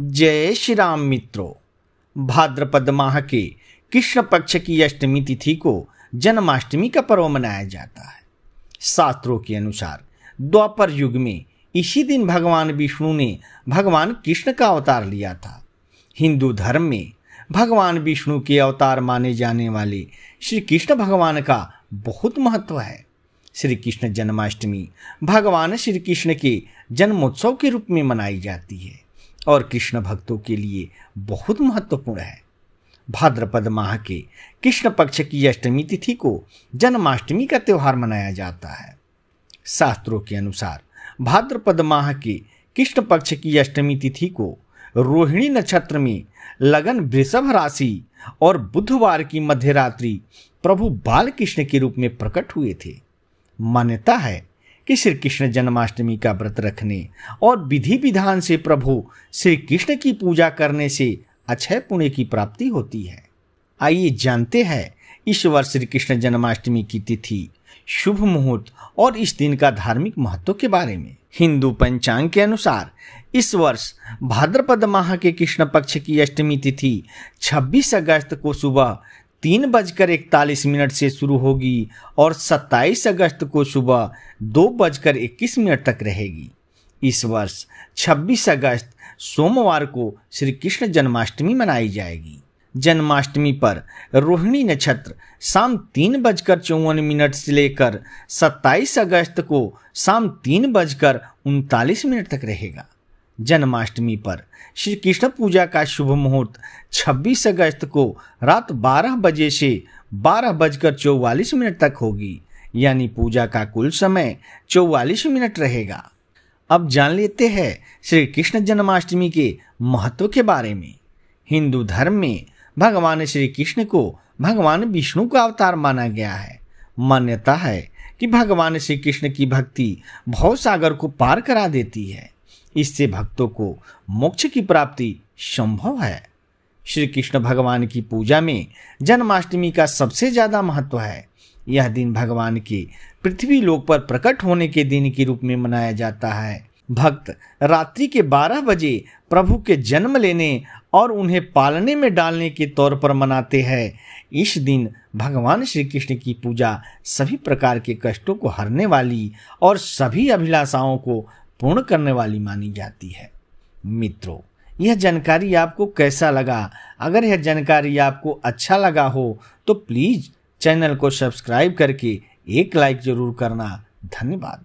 जय श्री राम मित्रों भाद्रपद माह के कृष्ण पक्ष की अष्टमी तिथि को जन्माष्टमी का पर्व मनाया जाता है शास्त्रों के अनुसार द्वापर युग में इसी दिन भगवान विष्णु ने भगवान कृष्ण का अवतार लिया था हिंदू धर्म में भगवान विष्णु के अवतार माने जाने वाले श्री कृष्ण भगवान का बहुत महत्व है श्री कृष्ण जन्माष्टमी भगवान श्री कृष्ण के जन्मोत्सव के रूप में मनाई जाती है और कृष्ण भक्तों के लिए बहुत महत्वपूर्ण है भाद्रपद माह के कृष्ण पक्ष की अष्टमी तिथि को जन्माष्टमी का त्यौहार मनाया जाता है शास्त्रों के अनुसार भाद्रपद माह के कृष्ण पक्ष की अष्टमी तिथि को रोहिणी नक्षत्र में लगन वृषभ राशि और बुधवार की मध्यरात्रि प्रभु बालकृष्ण के रूप में प्रकट हुए थे मान्यता है कि श्री कृष्ण जन्माष्टमी का व्रत रखने और विधि विधान से प्रभु श्री कृष्ण की पूजा करने से अक्षय पुण्य की प्राप्ति होती है आइए जानते हैं इस वर्ष श्री कृष्ण जन्माष्टमी की तिथि शुभ मुहूर्त और इस दिन का धार्मिक महत्व के बारे में हिंदू पंचांग के अनुसार इस वर्ष भाद्रपद माह के कृष्ण पक्ष की अष्टमी तिथि 26 अगस्त को सुबह तीन बजकर इकतालीस मिनट से शुरू होगी और 27 अगस्त को सुबह दो बजकर इक्कीस मिनट तक रहेगी इस वर्ष 26 अगस्त सोमवार को श्री कृष्ण जन्माष्टमी मनाई जाएगी जन्माष्टमी पर रोहिणी नक्षत्र शाम तीन बजकर चौवन मिनट से लेकर 27 अगस्त को शाम तीन बजकर उनतालीस मिनट तक रहेगा जन्माष्टमी पर श्री कृष्ण पूजा का शुभ मुहूर्त 26 अगस्त को रात 12 बजे से बारह बजकर चौवालीस मिनट तक होगी यानी पूजा का कुल समय चौवालीस मिनट रहेगा अब जान लेते हैं श्री कृष्ण जन्माष्टमी के महत्व के बारे में हिंदू धर्म में भगवान श्री कृष्ण को भगवान विष्णु का अवतार माना गया है मान्यता है कि भगवान श्री कृष्ण की भक्ति सागर को पार करा देती है इससे भक्तों को मोक्ष की प्राप्ति संभव है श्री कृष्ण भगवान की पूजा में जन्माष्टमी का सबसे ज्यादा महत्व है यह दिन भगवान के पृथ्वी लोक पर प्रकट होने के दिन के रूप में मनाया जाता है भक्त रात्रि के 12 बजे प्रभु के जन्म लेने और उन्हें पालने में डालने के तौर पर मनाते हैं इस दिन भगवान श्री कृष्ण की पूजा सभी प्रकार के कष्टों को हरने वाली और सभी अभिलाषाओं को पूर्ण करने वाली मानी जाती है मित्रों यह जानकारी आपको कैसा लगा अगर यह जानकारी आपको अच्छा लगा हो तो प्लीज़ चैनल को सब्सक्राइब करके एक लाइक ज़रूर करना धन्यवाद